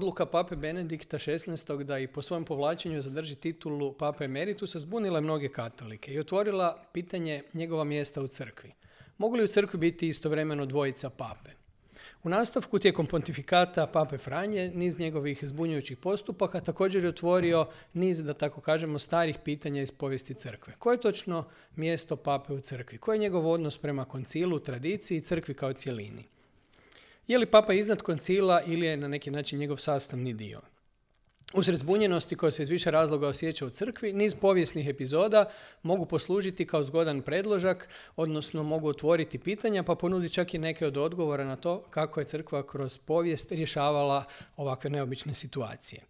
odluka pape Benedikta XVI. da i po svojem povlačenju zadrži titulu pape emeritusa zbunila je mnoge katolike i otvorila pitanje njegova mjesta u crkvi. Mogu li u crkvi biti istovremeno dvojica pape? U nastavku tijekom pontifikata pape Franje niz njegovih zbunjujućih postupaka također je otvorio niz, da tako kažemo, starih pitanja iz povijesti crkve. Koje je točno mjesto pape u crkvi? Koji je njegov odnos prema koncilu, tradiciji i crkvi kao cjelini? Je li papa iznad koncila ili je na neki način njegov sastavni dio? Usred zbunjenosti koja se iz više razloga osjeća u crkvi, niz povijesnih epizoda mogu poslužiti kao zgodan predložak, odnosno mogu otvoriti pitanja pa ponuditi čak i neke od odgovora na to kako je crkva kroz povijest rješavala ovakve neobične situacije.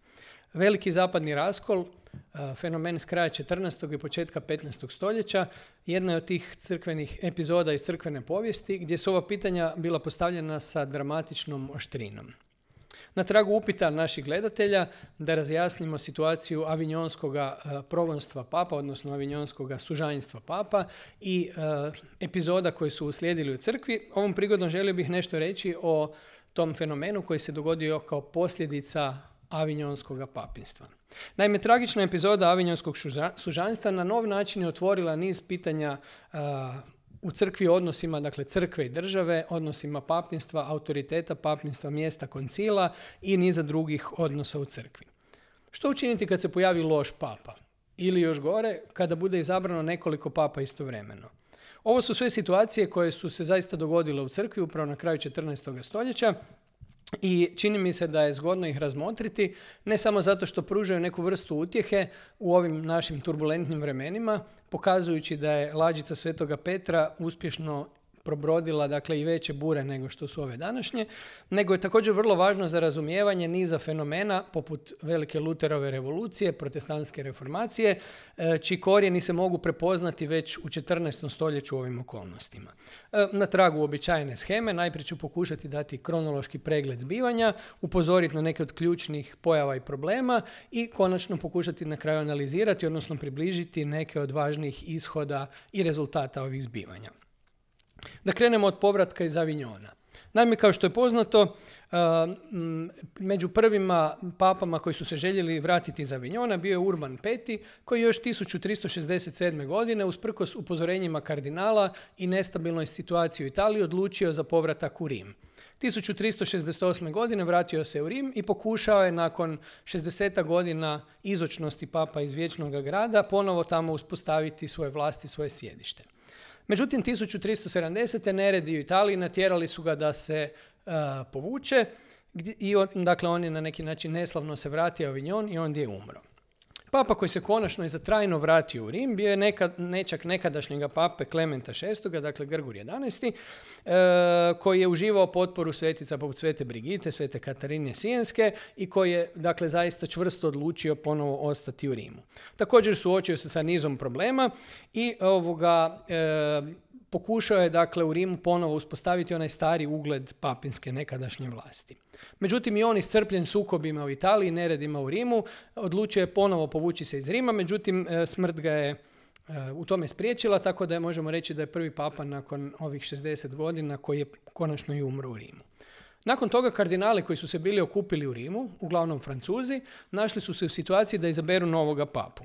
Veliki zapadni raskol E, fenomen s kraja 14. i početka 15. stoljeća. Jedna je od tih crkvenih epizoda iz crkvene povijesti gdje su ova pitanja bila postavljena sa dramatičnom oštrinom. Na tragu upita naših gledatelja da razjasnimo situaciju avinjonskog e, progonstva papa, odnosno avinjonskog sužanjstva papa i e, epizoda koje su uslijedili u crkvi, ovom prigodom želio bih nešto reći o tom fenomenu koji se dogodio kao posljedica avinjonskog papinstva. Naime, tragična epizoda avinjonskog sužanstva na nov način je otvorila niz pitanja u crkvi odnosima dakle crkve i države, odnosima papinstva, autoriteta papinstva, mjesta koncila i niza drugih odnosa u crkvi. Što učiniti kad se pojavi loš papa? Ili još gore, kada bude izabrano nekoliko papa istovremeno. Ovo su sve situacije koje su se zaista dogodile u crkvi upravo na kraju 14. stoljeća i čini mi se da je zgodno ih razmotriti, ne samo zato što pružaju neku vrstu utjehe u ovim našim turbulentnim vremenima, pokazujući da je lađica Svetoga Petra uspješno probrodila dakle i veće bure nego što su ove današnje, nego je također vrlo važno za razumijevanje niza fenomena poput velike Luterove revolucije, protestantske reformacije, e, čiji korijeni se mogu prepoznati već u 14. stoljeću u ovim okolnostima. E, na tragu običajne scheme najprije ću pokušati dati kronološki pregled zbivanja, upozoriti na neke od ključnih pojava i problema i konačno pokušati na kraju analizirati, odnosno približiti neke od važnijih ishoda i rezultata ovih zbivanja. Da krenemo od povratka iz Avinjona. Naime, kao što je poznato, uh, među prvima papama koji su se željeli vratiti iz Avignona bio je Urban V, koji je još 1367. godine, usprkos upozorenjima kardinala i nestabilnoj situaciji u Italiji, odlučio za povratak u Rim. 1368. godine vratio se u Rim i pokušao je nakon 60 godina izočnosti papa iz Vječnog grada ponovo tamo uspostaviti svoje vlasti, svoje sjedište. Međutim, 1370. neredi u Italiji natjerali su ga da se eh, povuče i on, dakle, on je na neki način neslavno se vratio u Avignon i ondje je umro. Papa koji se konačno i za trajno vratio u Rim bio je neka, nečak nekadašnjega pape Klementa VI, dakle Grgur XI, e, koji je uživao potporu svetica poput svete Brigite, svete Katarine Sijenske i koji je dakle zaista čvrsto odlučio ponovo ostati u Rimu. Također suočio se sa nizom problema i ovoga e, Pokušao je dakle u Rimu ponovo uspostaviti onaj stari ugled papinske nekadašnje vlasti. Međutim i on iscrpljen sukobima u Italiji, neredima u Rimu, odlučio je ponovo povući se iz Rima, međutim e, smrt ga je e, u tome spriječila, tako da je možemo reći da je prvi papa nakon ovih 60 godina koji je konačno i umro u Rimu. Nakon toga kardinali koji su se bili okupili u Rimu, uglavnom Francuzi, našli su se u situaciji da izaberu novoga papu.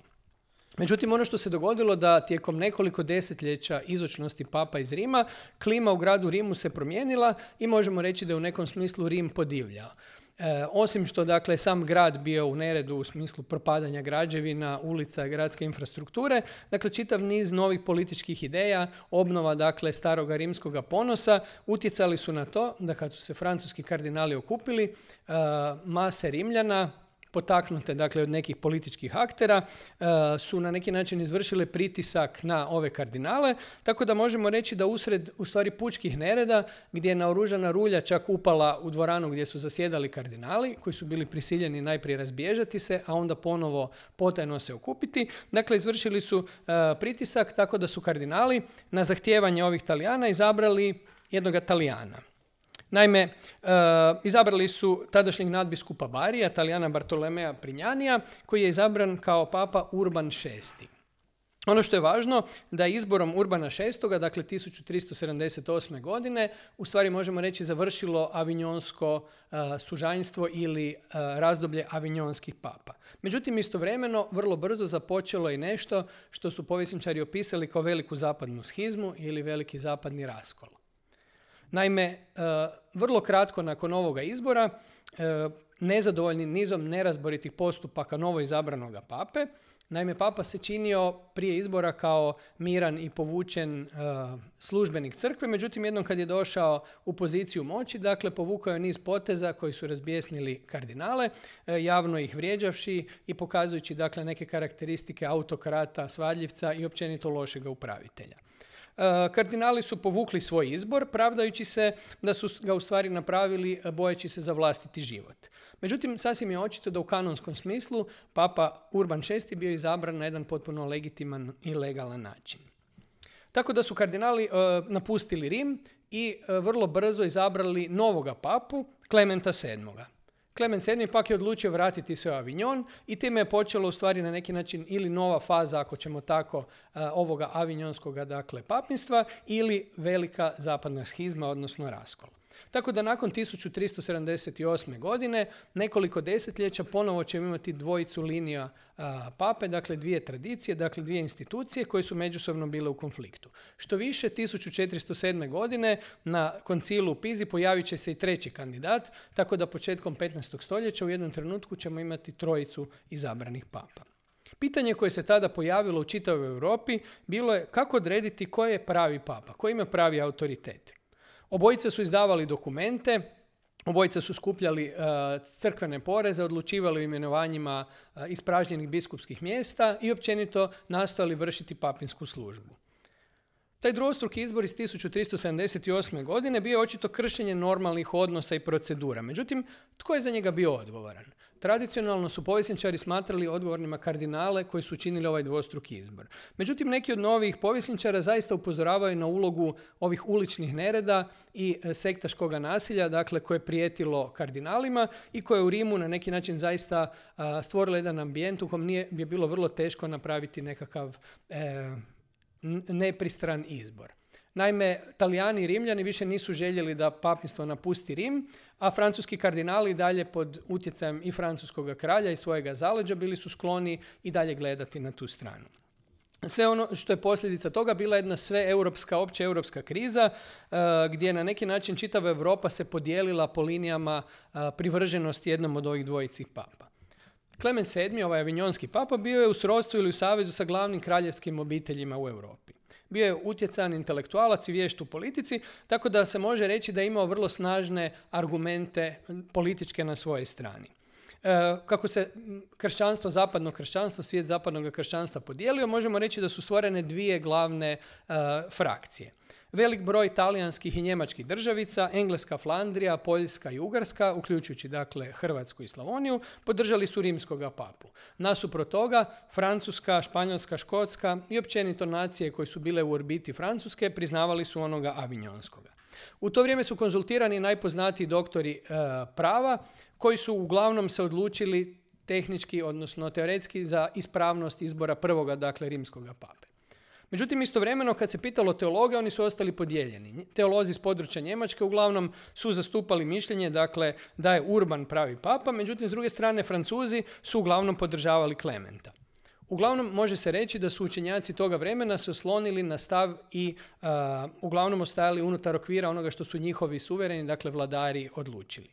Međutim, ono što se dogodilo da tijekom nekoliko desetljeća izočnosti papa iz Rima, klima u gradu Rimu se promijenila i možemo reći da je u nekom smislu Rim podivljao. E, osim što dakle sam grad bio u neredu u smislu propadanja građevina, ulica, gradske infrastrukture, dakle čitav niz novih političkih ideja, obnova dakle staroga rimskoga ponosa, utjecali su na to da kad su se francuski kardinali okupili, e, mase Rimljana, potaknute dakle, od nekih političkih aktera, e, su na neki način izvršile pritisak na ove kardinale, tako da možemo reći da usred u stvari pučkih nereda, gdje je naoružana rulja čak upala u dvoranu gdje su zasjedali kardinali, koji su bili prisiljeni najprije razbježati se, a onda ponovo potajno se okupiti. Dakle, izvršili su e, pritisak tako da su kardinali na zahtijevanje ovih Talijana izabrali jednog Talijana. Naime, e, izabrali su tadašnjeg nadbiskupa Barija, Talijana Bartolomea Prinjanija, koji je izabran kao papa Urban VI. Ono što je važno da je izborom Urbana VI, dakle 1378. godine, u stvari možemo reći završilo avinjonsko uh, ili e, razdoblje avinjonskih papa. Međutim, istovremeno, vrlo brzo započelo i nešto što su povjesničari opisali kao veliku zapadnu schizmu ili veliki zapadni raskol. Naime, e, vrlo kratko nakon ovoga izbora, e, nezadovoljni nizom nerazboritih postupaka novoizabranoga pape, Naime, papa se činio prije izbora kao miran i povučen e, službenik crkve, međutim jednom kad je došao u poziciju moći, dakle povukao je niz poteza koji su razbjesnili kardinale, javno ih vrijeđavši i pokazujući dakle neke karakteristike autokrata, svadljivca i općenito lošega upravitelja. Eh, kardinali su povukli svoj izbor, pravdajući se da su ga u stvari napravili eh, bojeći se za vlastiti život. Međutim, sasvim je očito da u kanonskom smislu papa Urban VI bio izabran na jedan potpuno legitiman i legalan način. Tako da su kardinali eh, napustili Rim i vrlo brzo izabrali novoga papu, Klementa VII. Klemen VII pak je odlučio vratiti se u Avignon i time je počelo u stvari na neki način ili nova faza, ako ćemo tako, eh, ovoga avignonskog dakle, papinstva ili velika zapadna schizma, odnosno raskol. Tako da nakon 1378. godine, nekoliko desetljeća, ponovo ćemo imati dvojicu linija pape, dakle dvije tradicije, dakle dvije institucije koje su međusobno bile u konfliktu. Što više, 1407. godine na koncilu u Pizi pojavit će se i treći kandidat, tako da početkom 15. stoljeća u jednom trenutku ćemo imati trojicu izabranih papa. Pitanje koje se tada pojavilo u čitavoj Europi bilo je kako odrediti koji je pravi papa, koji ima pravi autoritet. Obojice su izdavali dokumente, Obojice su skupljali eh, crkvene poreze, odlučivali o imenovanjima eh, ispražnjenih biskupskih mjesta i općenito nastojali vršiti papinsku službu. Taj dvostruki izbor iz 1378. godine bio je očito kršenje normalnih odnosa i procedura. Međutim, tko je za njega bio odgovoran? Tradicionalno su povjesničari smatrali odgovornima kardinale koji su učinili ovaj dvostruki izbor. Međutim, neki od novih povjesničara zaista upozoravaju na ulogu ovih uličnih nereda i e, sektaškog nasilja, dakle koje je prijetilo kardinalima i koje je u Rimu na neki način zaista stvorilo jedan ambijent u kojem nije, je bilo vrlo teško napraviti nekakav e, nepristran izbor. Naime, Talijani i Rimljani više nisu željeli da papinstvo napusti Rim, a francuski kardinali dalje pod utjecajem i francuskog kralja i svojega zaleđa bili su skloni i dalje gledati na tu stranu. Sve ono što je posljedica toga bila jedna sve europska, opće europska kriza e, gdje je na neki način čitava Europa se podijelila po linijama e, privrženosti jednom od ovih dvojici papa. Klemen VII, ovaj avinjonski papa, bio je u srodstvu ili u savezu sa glavnim kraljevskim obiteljima u Europi. Bio je utjecan intelektualac i vješt u politici, tako da se može reći da je imao vrlo snažne argumente političke na svojoj strani e, kako se kršćanstvo, zapadno kršćanstvo, svijet zapadnog kršćanstva podijelio, možemo reći da su stvorene dvije glavne e, frakcije velik broj talijanskih i njemačkih državica, Engleska, Flandrija, Poljska i Ugarska, uključujući dakle Hrvatsku i Slavoniju, podržali su rimskoga papu. Nasuprot toga, Francuska, Španjolska, Škotska i općenito nacije koje su bile u orbiti Francuske priznavali su onoga avinjonskoga. U to vrijeme su konzultirani najpoznatiji doktori e, prava koji su uglavnom se odlučili tehnički, odnosno teoretski, za ispravnost izbora prvoga, dakle, rimskoga pape. Međutim, istovremeno kad se pitalo teologe, oni su ostali podijeljeni. Teolozi s područja Njemačke uglavnom su zastupali mišljenje dakle, da je Urban pravi papa, međutim, s druge strane, Francuzi su uglavnom podržavali Klementa. Uglavnom, može se reći da su učenjaci toga vremena se oslonili na stav i uglavnom ostajali unutar okvira onoga što su njihovi suvereni, dakle vladari, odlučili.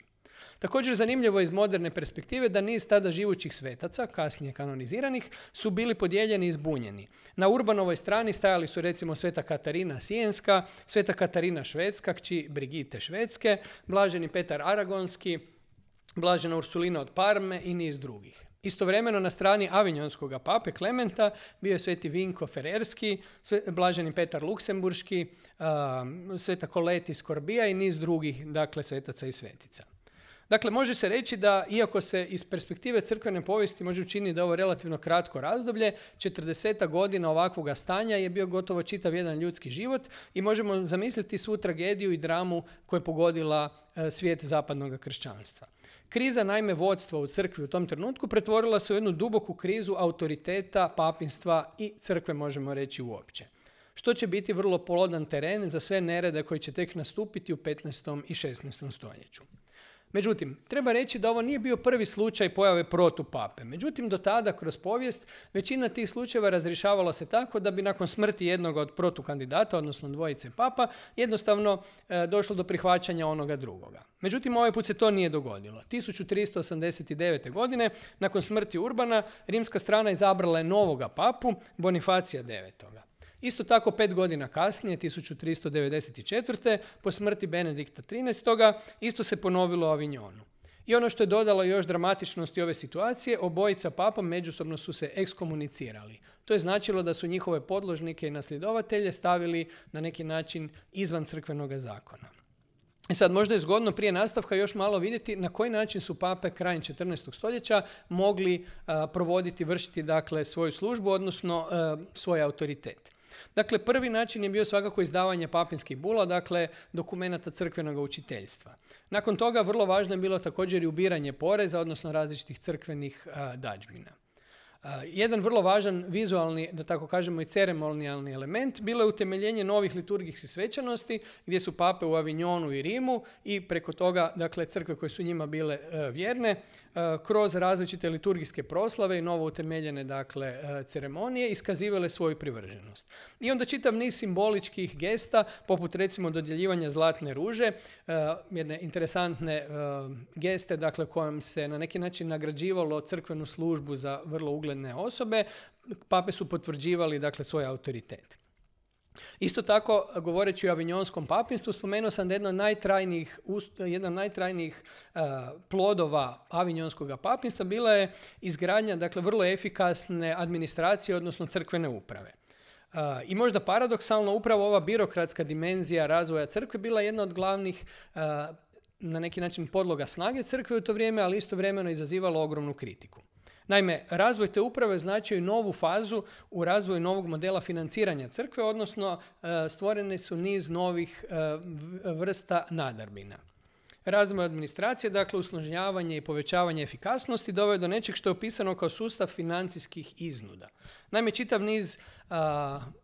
Također zanimljivo iz moderne perspektive da niz tada živućih svetaca, kasnije kanoniziranih, su bili podijeljeni i zbunjeni. Na urbanovoj strani stajali su recimo sveta Katarina Sijenska, sveta Katarina Švedska, kći Brigite Švedske, blaženi Petar Aragonski, blažena Ursulina od Parme i niz drugih. Istovremeno na strani avinjonskog pape Klementa bio je sveti Vinko Fererski, blaženi Petar Luksemburški, sveta Koleti Skorbija i niz drugih dakle svetaca i svetica. Dakle, može se reći da, iako se iz perspektive crkvene povijesti može učiniti da ovo relativno kratko razdoblje, 40 godina ovakvog stanja je bio gotovo čitav jedan ljudski život i možemo zamisliti svu tragediju i dramu koja je pogodila e, svijet zapadnog kršćanstva. Kriza naime vodstva u crkvi u tom trenutku pretvorila se u jednu duboku krizu autoriteta, papinstva i crkve možemo reći uopće što će biti vrlo polodan teren za sve nerede koji će tek nastupiti u 15. i 16. stoljeću. Međutim, treba reći da ovo nije bio prvi slučaj pojave protupape. Međutim, do tada, kroz povijest, većina tih slučajeva razrišavala se tako da bi nakon smrti jednog od protukandidata, odnosno dvojice papa, jednostavno e, došlo do prihvaćanja onoga drugoga. Međutim, ovaj put se to nije dogodilo. 1389. godine, nakon smrti Urbana, rimska strana izabrala je novoga papu, Bonifacija IX. Isto tako, pet godina kasnije, 1394. po smrti Benedikta XIII. isto se ponovilo u Avignonu. I ono što je dodalo još dramatičnosti ove situacije, obojica papa međusobno su se ekskomunicirali. To je značilo da su njihove podložnike i nasljedovatelje stavili na neki način izvan crkvenog zakona. I e sad možda je zgodno prije nastavka još malo vidjeti na koji način su pape krajem 14. stoljeća mogli provoditi, vršiti dakle svoju službu, odnosno svoj autoritet. Dakle, prvi način je bio svakako izdavanje papinskih bula, dakle dokumenata crkvenog učiteljstva. Nakon toga vrlo važno je bilo također i ubiranje poreza, odnosno različitih crkvenih dađbina. jedan vrlo važan vizualni, da tako kažemo i ceremonijalni element, bilo je utemeljenje novih liturgijskih svećanosti gdje su pape u Avignonu i Rimu i preko toga, dakle, crkve koje su njima bile e, vjerne, E, kroz različite liturgijske proslave i novo utemeljene dakle, e, ceremonije iskazivale svoju privrženost. I onda čitav niz simboličkih gesta, poput recimo dodjeljivanja zlatne ruže, e, jedne interesantne geste dakle, kojom se na neki način nagrađivalo crkvenu službu za vrlo ugledne osobe, pape su potvrđivali dakle, svoj autoritet. Isto tako, govoreći o avinjonskom papinstvu, spomenuo sam da jedno od najtrajnijih, od najtrajnijih e, plodova avinjonskog papinstva bila je izgradnja dakle, vrlo efikasne administracije, odnosno crkvene uprave. E, I možda paradoksalno, upravo ova birokratska dimenzija razvoja crkve bila je jedna od glavnih e, na neki način podloga snage crkve u to vrijeme, ali istovremeno izazivalo ogromnu kritiku. Naime, razvoj te uprave znači novu fazu u razvoju novog modela financiranja crkve, odnosno e, stvorene su niz novih e, vrsta nadarbina. Razvoj administracije, dakle usložnjavanje i povećavanje efikasnosti, doveo do nečeg što je opisano kao sustav financijskih iznuda. Naime, čitav niz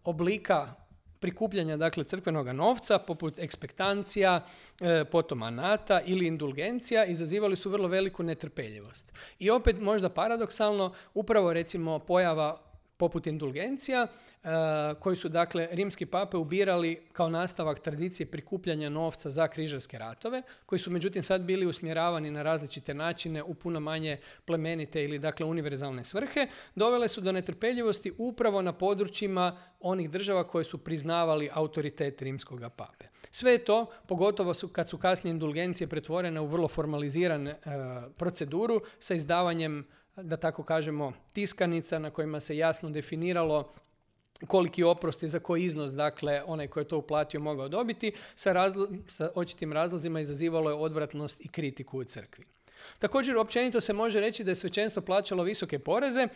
oblika prikupljanja dakle crkvenog novca poput ekspektancija, e, potom anata ili indulgencija izazivali su vrlo veliku netrpeljivost. I opet možda paradoksalno upravo recimo pojava poput indulgencija, e, koji su dakle rimski pape ubirali kao nastavak tradicije prikupljanja novca za križarske ratove, koji su međutim sad bili usmjeravani na različite načine u puno manje plemenite ili dakle univerzalne svrhe, dovele su do netrpeljivosti upravo na područjima onih država koje su priznavali autoritet rimskog pape. Sve to, pogotovo su, kad su kasnije indulgencije pretvorene u vrlo formaliziran e, proceduru sa izdavanjem da tako kažemo, tiskanica na kojima se jasno definiralo koliki oprost i za koji iznos, dakle, onaj koji je to uplatio mogao dobiti, sa, očitim razlozima izazivalo je odvratnost i kritiku u crkvi. Također, općenito se može reći da je svećenstvo plaćalo visoke poreze e,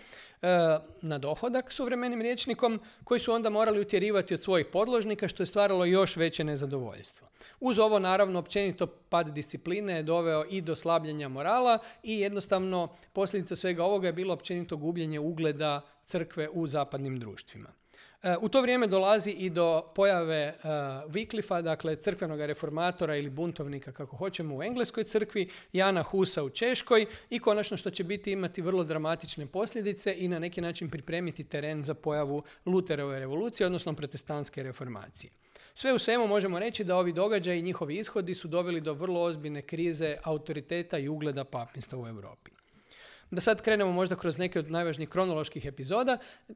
na dohodak suvremenim rječnikom, koji su onda morali utjerivati od svojih podložnika, što je stvaralo još veće nezadovoljstvo. Uz ovo, naravno, općenito pad discipline je doveo i do slabljenja morala i jednostavno posljedica svega ovoga je bilo općenito gubljenje ugleda crkve u zapadnim društvima. U to vrijeme dolazi i do pojave viklifa e, dakle crkvenog reformatora ili buntovnika kako hoćemo u engleskoj crkvi, Jana Husa u Češkoj i konačno što će biti imati vrlo dramatične posljedice i na neki način pripremiti teren za pojavu Luterove revolucije, odnosno protestantske reformacije. Sve u svemu možemo reći da ovi događaji i njihovi ishodi su doveli do vrlo ozbiljne krize autoriteta i ugleda papinstva u Europi da sad krenemo možda kroz neke od najvažnijih kronoloških epizoda. E,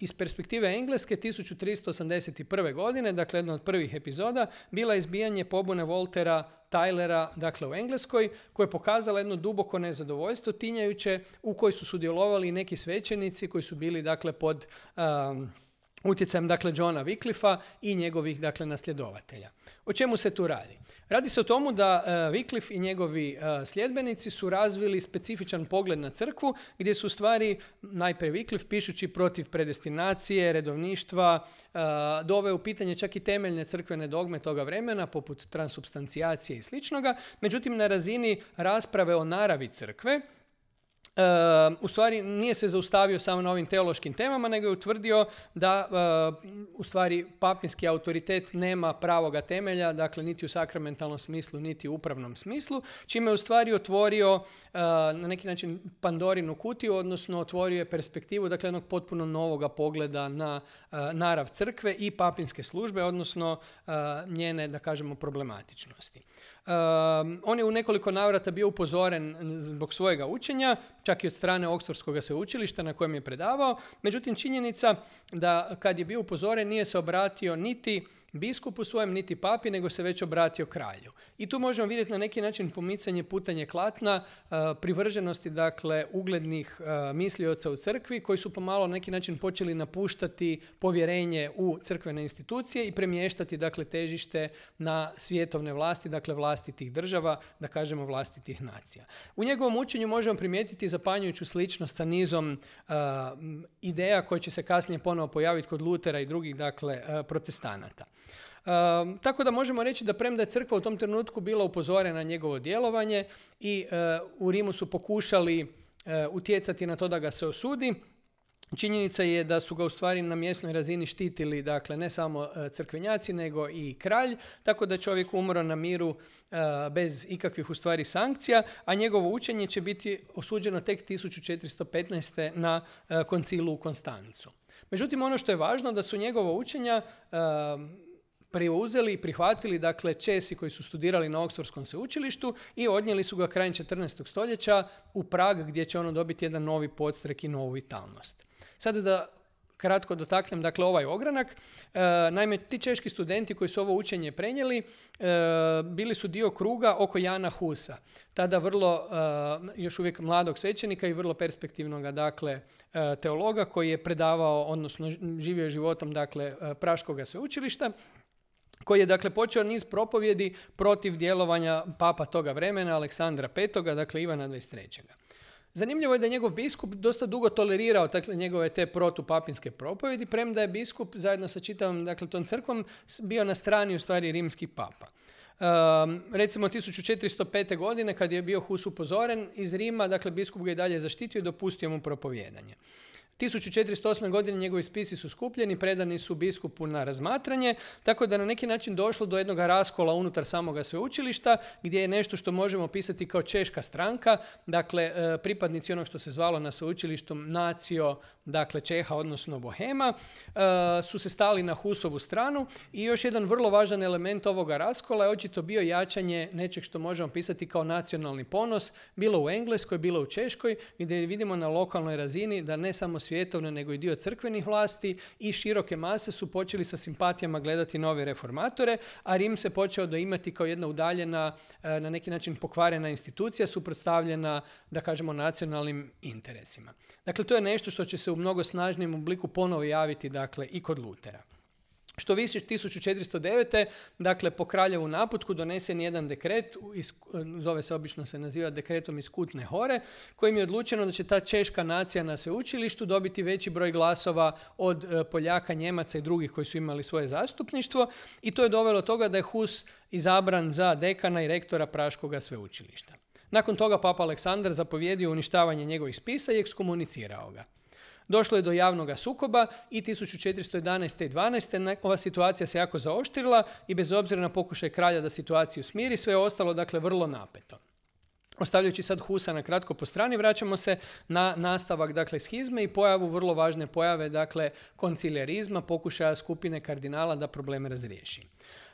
iz perspektive Engleske 1381. godine, dakle jedna od prvih epizoda, bila je izbijanje pobune Voltera Tylera, dakle u Engleskoj, koja je pokazala jedno duboko nezadovoljstvo tinjajuće u kojoj su sudjelovali neki svećenici koji su bili dakle pod utjecajem dakle Johna Wycliffea i njegovih dakle nasljedovatelja. O čemu se tu radi? Radi se o tomu da uh, Wycliffe i njegovi e, sljedbenici su razvili specifičan pogled na crkvu gdje su stvari najprije Wycliffe pišući protiv predestinacije, redovništva, uh, doveo u pitanje čak i temeljne crkvene dogme toga vremena poput transubstancijacije i sličnoga. Međutim, na razini rasprave o naravi crkve, u stvari nije se zaustavio samo na ovim teološkim temama, nego je utvrdio da u stvari papinski autoritet nema pravoga temelja, dakle niti u sakramentalnom smislu, niti u upravnom smislu, čime je u stvari otvorio na neki način Pandorinu kutiju, odnosno otvorio je perspektivu dakle jednog potpuno novoga pogleda na narav crkve i papinske službe, odnosno njene, da kažemo, problematičnosti. On je u nekoliko navrata bio upozoren zbog svojega učenja, čak i od strane se sveučilišta na kojem je predavao. Međutim, činjenica da kad je bio upozoren nije se obratio niti u svojem niti papi, nego se već obratio kralju. I tu možemo vidjeti na neki način pomicanje putanje klatna, e, privrženosti dakle uglednih e, mislioca u crkvi koji su pomalo na neki način počeli napuštati povjerenje u crkvene institucije i premještati dakle težište na svjetovne vlasti, dakle vlastitih država, da kažemo vlastitih nacija. U njegovom učenju možemo primijetiti zapanjujuću sličnost sa nizom e, ideja koje će se kasnije ponovo pojaviti kod Lutera i drugih dakle protestanata. Ehm, tako da možemo reći da premda je crkva u tom trenutku bila upozorena na njegovo djelovanje i eh, u Rimu su pokušali eh, utjecati na to da ga se osudi, Činjenica je da su ga u stvari na mjesnoj razini štitili, dakle, ne samo eh, crkvenjaci, nego i kralj, tako da čovjek umro na miru bez ikakvih u stvari sankcija, a njegovo učenje će biti osuđeno tek 1415. na koncilu u Konstancu. Međutim, ono što je važno da su njegova učenja ehm, preuzeli i prihvatili dakle Česi koji su studirali na Oksfordskom sveučilištu i odnijeli su ga krajem 14. stoljeća u Prag gdje će ono dobiti jedan novi podstrek i novu vitalnost. Sada da kratko dotaknem dakle ovaj ogranak. E, naime, ti češki studenti koji su ovo učenje prenijeli e, bili su dio kruga oko Jana Husa, tada vrlo e, još uvijek mladog svećenika i vrlo perspektivnog dakle e, teologa koji je predavao odnosno živio životom dakle Praškoga sveučilišta koji je dakle počeo niz propovjedi protiv djelovanja papa toga vremena, Aleksandra V, dakle Ivana 23. Zanimljivo je da je njegov biskup dosta dugo tolerirao dakle, njegove te protupapinske propovjedi, premda je biskup zajedno sa čitavom dakle, tom crkvom bio na strani u stvari rimski papa. Um, recimo 1405. godine kad je bio Hus upozoren iz Rima, dakle biskup ga je dalje zaštitio i dopustio mu propovjedanje. 1408. godine njegovi spisi su skupljeni, predani su biskupu na razmatranje, tako da na neki način došlo do jednog raskola unutar samog sveučilišta, gdje je nešto što možemo pisati kao češka stranka, dakle e, pripadnici onog što se zvalo na sveučilištu nacio, dakle Čeha, odnosno Bohema, e, su se stali na Husovu stranu i još jedan vrlo važan element ovoga raskola je očito bio jačanje nečeg što možemo opisati kao nacionalni ponos, bilo u Engleskoj, bilo u Češkoj, gdje vidimo na lokalnoj razini da ne samo svjetovne nego i dio crkvenih vlasti i široke mase su počeli sa simpatijama gledati nove reformatore, a Rim se počeo imati kao jedna udaljena, e, na neki način pokvarena institucija, suprotstavljena, da kažemo, nacionalnim interesima. Dakle, to je nešto što će se u mnogo snažnijem obliku ponovo javiti dakle, i kod Lutera. Što više 1409. dakle po kraljevu naputku donesen jedan dekret, iz, zove se obično se naziva dekretom iz Kutne Hore, kojim je odlučeno da će ta češka nacija na sveučilištu dobiti veći broj glasova od e, Poljaka, Njemaca i drugih koji su imali svoje zastupništvo i to je dovelo toga da je Hus izabran za dekana i rektora Praškoga sveučilišta. Nakon toga papa Aleksandar zapovjedio uništavanje njegovih spisa i ekskomunicirao ga. Došlo je do javnog sukoba i 1411. i 12. ova situacija se jako zaoštrila i bez obzira na pokušaj kralja da situaciju smiri, sve je ostalo dakle vrlo napeto. Ostavljajući sad Husa na kratko po strani, vraćamo se na nastavak dakle, schizme i pojavu vrlo važne pojave dakle, pokušaja skupine kardinala da probleme razriješi.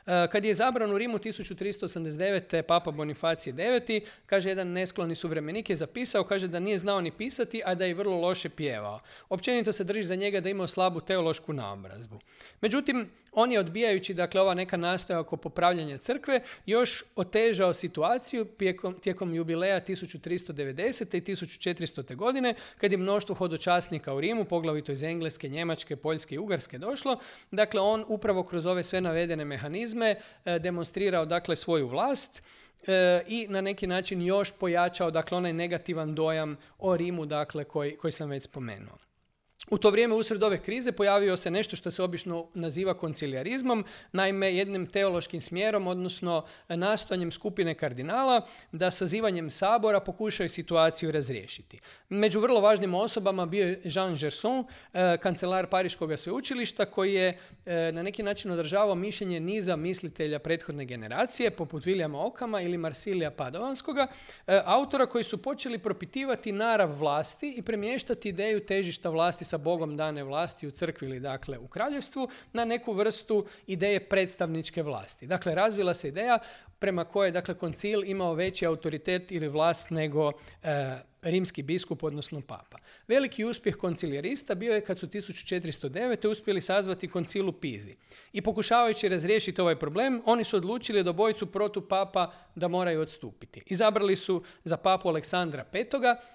E, kad je zabran u Rimu 1389. Papa Bonifacije IX. kaže jedan neskloni suvremenik je zapisao, kaže da nije znao ni pisati, a da je vrlo loše pjevao. Općenito se drži za njega da imao slabu teološku naobrazbu. Međutim, on je odbijajući dakle, ova neka nastoja oko popravljanja crkve još otežao situaciju tijekom, tijekom jubileja 1390. i 1400. godine, kad je mnoštvo hodočasnika u Rimu, poglavito iz Engleske, Njemačke, Poljske i Ugarske došlo. Dakle, on upravo kroz ove sve navedene mehanizme me e, demonstrirao dakle svoju vlast e, i na neki način još pojačao dakle onaj negativan dojam o Rimu dakle koji, koji sam već spomenuo. U to vrijeme usred ove krize pojavio se nešto što se obično naziva koncilijarizmom, naime jednim teološkim smjerom, odnosno nastojanjem skupine kardinala da sazivanjem sabora pokušaju situaciju razriješiti. Među vrlo važnim osobama bio je Jean Gerson, e, kancelar Pariškog sveučilišta koji je e, na neki način održavao mišljenje niza mislitelja prethodne generacije poput Viljama Okama ili Marsilija Padovanskoga, e, autora koji su počeli propitivati narav vlasti i premještati ideju težišta vlasti sa Bogom dane vlasti u crkvi ili dakle u kraljevstvu na neku vrstu ideje predstavničke vlasti. Dakle, razvila se ideja prema kojoj je dakle, koncil imao veći autoritet ili vlast nego e, rimski biskup, odnosno papa. Veliki uspjeh koncilijarista bio je kad su 1409. uspjeli sazvati koncilu Pizi. I pokušavajući razriješiti ovaj problem, oni su odlučili bojicu protu papa da moraju odstupiti. Izabrali su za papu Aleksandra V,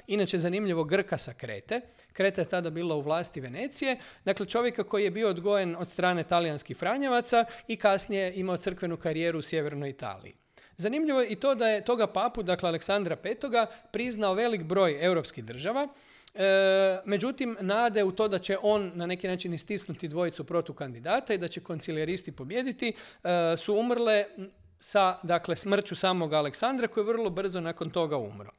inače zanimljivo Grka sa Krete. Kreta je tada bila u vlasti Venecije, dakle čovjeka koji je bio odgojen od strane talijanskih franjevaca i kasnije imao crkvenu karijeru u sjevernoj Italiji. Zanimljivo je i to da je toga papu, dakle Aleksandra Petoga, priznao velik broj europskih država, e, međutim, nade u to da će on na neki način istisnuti dvojicu protukandidata i da će koncilijaristi pobjediti e, su umrle sa dakle, smrću samog Aleksandra koji je vrlo brzo nakon toga umro.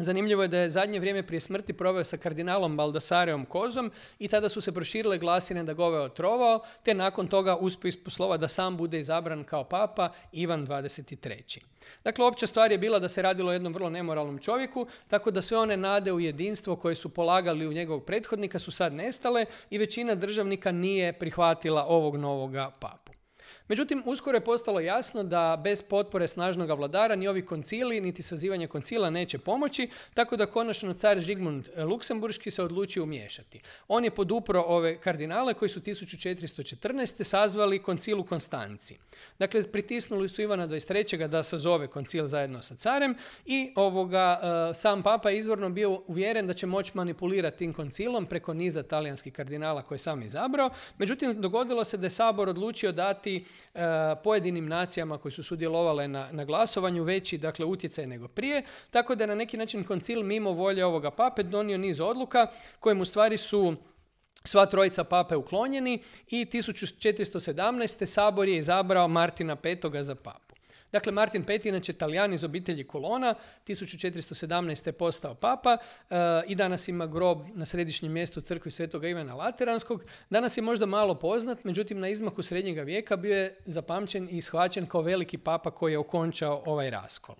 Zanimljivo je da je zadnje vrijeme prije smrti proveo sa kardinalom Baldasareom Kozom i tada su se proširile glasine da gove otrovao, te nakon toga uspio isposlova da sam bude izabran kao papa Ivan 23. Dakle, opća stvar je bila da se radilo o jednom vrlo nemoralnom čovjeku, tako da sve one nade u jedinstvo koje su polagali u njegovog prethodnika su sad nestale i većina državnika nije prihvatila ovog novoga papa. Međutim, uskoro je postalo jasno da bez potpore snažnog vladara ni ovi koncili, niti sazivanje koncila neće pomoći, tako da konačno car Žigmund eh, Luksemburški se odlučio umiješati. On je podupro ove kardinale koji su 1414. sazvali koncil u Konstanci. Dakle, pritisnuli su Ivana 23. da sazove koncil zajedno sa carem i ovoga, eh, sam papa je izvorno bio uvjeren da će moći manipulirati tim koncilom preko niza talijanskih kardinala koje je sam izabrao. Međutim, dogodilo se da je sabor odlučio dati E, pojedinim nacijama koji su sudjelovale na, na glasovanju veći dakle, utjecaj nego prije, tako da je na neki način koncil mimo volje ovoga pape donio niz odluka kojim u stvari su sva trojica pape uklonjeni i 1417. sabor je izabrao Martina V. za papu. Dakle, Martin V, inače Talijan iz obitelji Kolona, 1417. je postao papa eh, i danas ima grob na središnjem mjestu crkvi Svetoga Ivana Lateranskog. Danas je možda malo poznat, međutim na izmaku srednjega vijeka bio je zapamćen i shvaćen kao veliki papa koji je okončao ovaj raskol.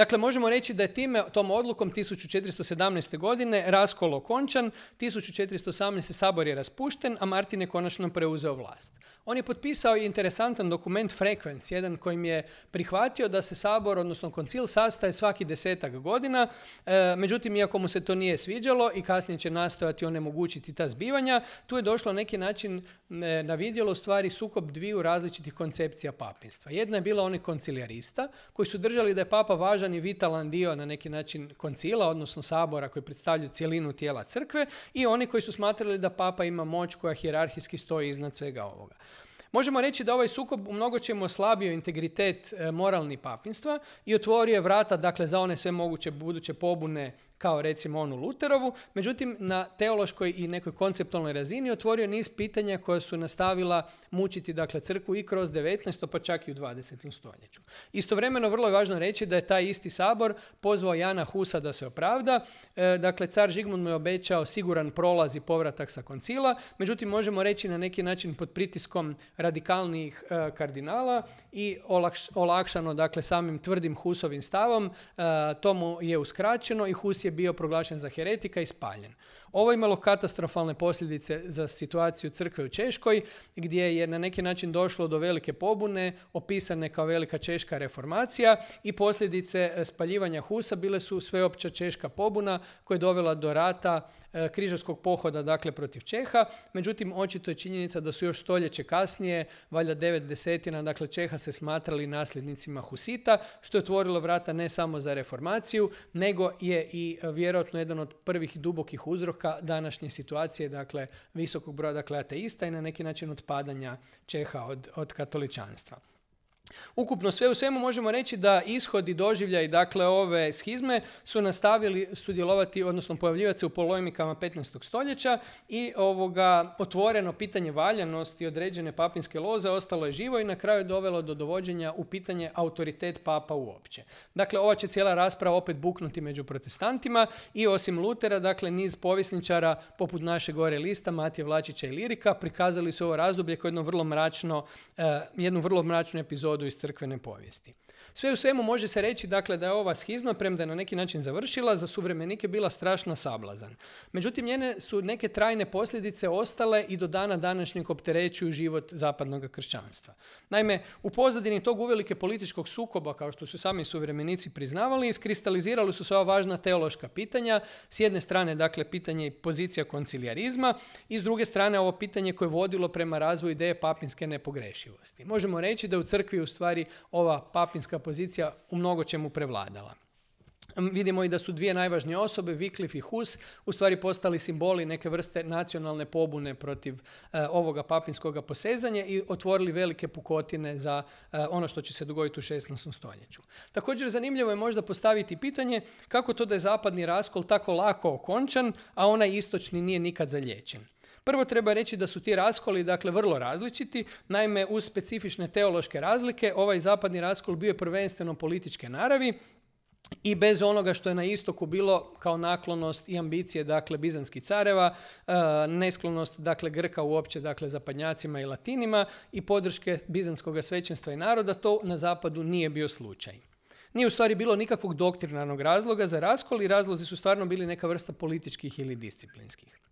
Dakle, možemo reći da je time, tom odlukom 1417. godine raskol okončan, 1418. sabor je raspušten, a Martin je konačno preuzeo vlast. On je potpisao i interesantan dokument Frequence, jedan kojim je prihvatio da se sabor, odnosno koncil, sastaje svaki desetak godina. E, međutim, iako mu se to nije sviđalo i kasnije će nastojati onemogućiti ta zbivanja, tu je došlo neki način e, na vidjelo stvari sukob dviju različitih koncepcija papinstva. Jedna je bila onih koncilijarista koji su držali da je papa važan važan vitalan dio na neki način koncila, odnosno sabora koji predstavlja cjelinu tijela crkve i oni koji su smatrali da papa ima moć koja hijerarhijski stoji iznad svega ovoga. Možemo reći da ovaj sukob u mnogo čemu oslabio integritet e, moralni papinstva i otvorio je vrata dakle, za one sve moguće buduće pobune kao recimo onu Luterovu, međutim na teološkoj i nekoj konceptualnoj razini otvorio niz pitanja koja su nastavila mučiti dakle crku i kroz 19. pa čak i u 20. stoljeću. Istovremeno vrlo je važno reći da je taj isti sabor pozvao Jana Husa da se opravda. E, dakle, car Žigmund mu je obećao siguran prolaz i povratak sa koncila, međutim možemo reći na neki način pod pritiskom radikalnih e, kardinala i olakšano dakle samim tvrdim Husovim stavom, e, tomu je uskraćeno i Hus je bio proglašen za heretika i spaljen. Ovo je imalo katastrofalne posljedice za situaciju crkve u Češkoj, gdje je na neki način došlo do velike pobune, opisane kao velika češka reformacija i posljedice e, spaljivanja Husa bile su sveopća češka pobuna koja je dovela do rata e, križarskog pohoda dakle protiv Čeha. Međutim, očito je činjenica da su još stoljeće kasnije, valjda devet desetina, dakle Čeha se smatrali nasljednicima Husita, što je otvorilo vrata ne samo za reformaciju, nego je i vjerojatno jedan od prvih dubokih uzroka današnje situacije, dakle visokog broja dakle, ateista i na neki način odpadanja Čeha od, od katoličanstva. Ukupno sve u svemu možemo reći da ishodi doživlja i dakle ove schizme su nastavili sudjelovati, odnosno pojavljivati se u polemikama 15. stoljeća i ovoga otvoreno pitanje valjanosti određene papinske loze ostalo je živo i na kraju je dovelo do dovođenja u pitanje autoritet papa uopće. Dakle, ova će cijela rasprava opet buknuti među protestantima i osim Lutera, dakle niz povjesničara poput naše gore lista, Matije Vlačića i Lirika prikazali su ovo razdoblje kao jedno vrlo mračno, eh, jednu vrlo mračnu epizodu iz crkvene povijesti. Sve u svemu može se reći dakle, da je ova schizma, premda je na neki način završila, za suvremenike bila strašna sablazan. Međutim, njene su neke trajne posljedice ostale i do dana današnjeg opterećuju život zapadnog kršćanstva. Naime, u pozadini tog uvelike političkog sukoba, kao što su sami suvremenici priznavali, iskristalizirali su se ova važna teološka pitanja. S jedne strane, dakle, pitanje pozicija koncilijarizma i s druge strane ovo pitanje koje je vodilo prema razvoju ideje papinske nepogrešivosti. Možemo reći da u crkvi u stvari ova papinska pozicija u mnogo čemu prevladala. Vidimo i da su dvije najvažnije osobe, Wycliffe i Hus, u stvari postali simboli neke vrste nacionalne pobune protiv eh, ovoga papinskog posezanja i otvorili velike pukotine za eh, ono što će se dogoditi u 16. stoljeću. Također zanimljivo je možda postaviti pitanje kako to da je zapadni raskol tako lako okončan, a onaj istočni nije nikad zalječen. Prvo treba reći da su ti raskoli dakle vrlo različiti. Naime, uz specifične teološke razlike, ovaj zapadni raskol bio je prvenstveno političke naravi, i bez onoga što je na istoku bilo kao naklonost i ambicije dakle bizanskih careva, e, nesklonost dakle Grka uopće dakle zapadnjacima i latinima i podrške bizanskog svećenstva i naroda, to na zapadu nije bio slučaj. Nije u stvari bilo nikakvog doktrinarnog razloga za raskol i razlozi su stvarno bili neka vrsta političkih ili disciplinskih.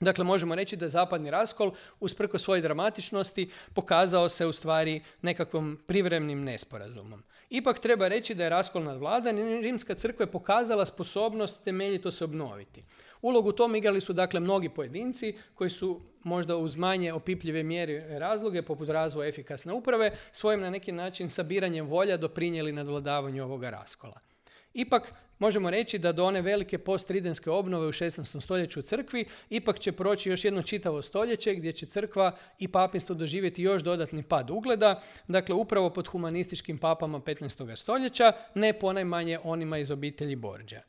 Dakle, možemo reći da je zapadni raskol, usprko svoje dramatičnosti, pokazao se u stvari nekakvom privremenim nesporazumom. Ipak treba reći da je raskol nadvladan i Rimska crkva je pokazala sposobnost temeljito se obnoviti. Ulogu u tom igrali su dakle mnogi pojedinci koji su možda uz manje opipljive mjere razloge, poput razvoja efikasne uprave, svojim na neki način sabiranjem volja doprinijeli nadvladavanju ovoga raskola. Ipak, možemo reći da do one velike postridenske obnove u 16. stoljeću u crkvi ipak će proći još jedno čitavo stoljeće gdje će crkva i papinstvo doživjeti još dodatni pad ugleda, dakle upravo pod humanističkim papama 15. stoljeća, ne ponajmanje onima iz obitelji Borđa.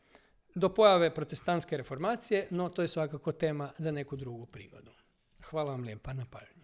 Do pojave protestantske reformacije, no to je svakako tema za neku drugu prigodu. Hvala vam lijepa na pažnju.